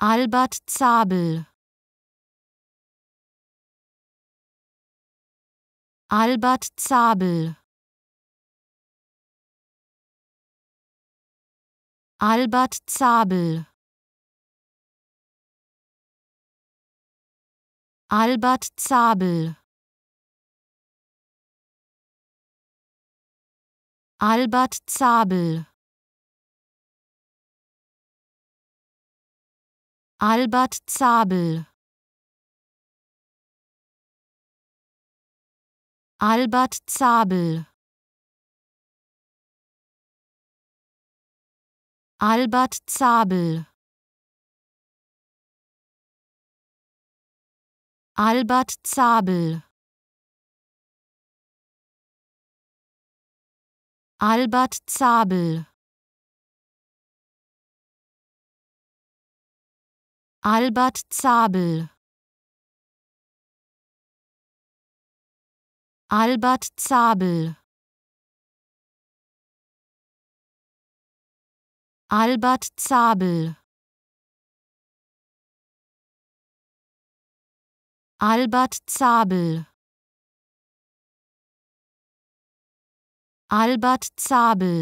Albert Zabel Albert Zabel Albert Zabel Albert Zabel Albert Zabel Albert Zabel Albert Zabel Albert Zabel Albert Zabel Albert Zabel Albert Zabel Albert Zabel Albert Zabel Albert Zabel Albert Zabel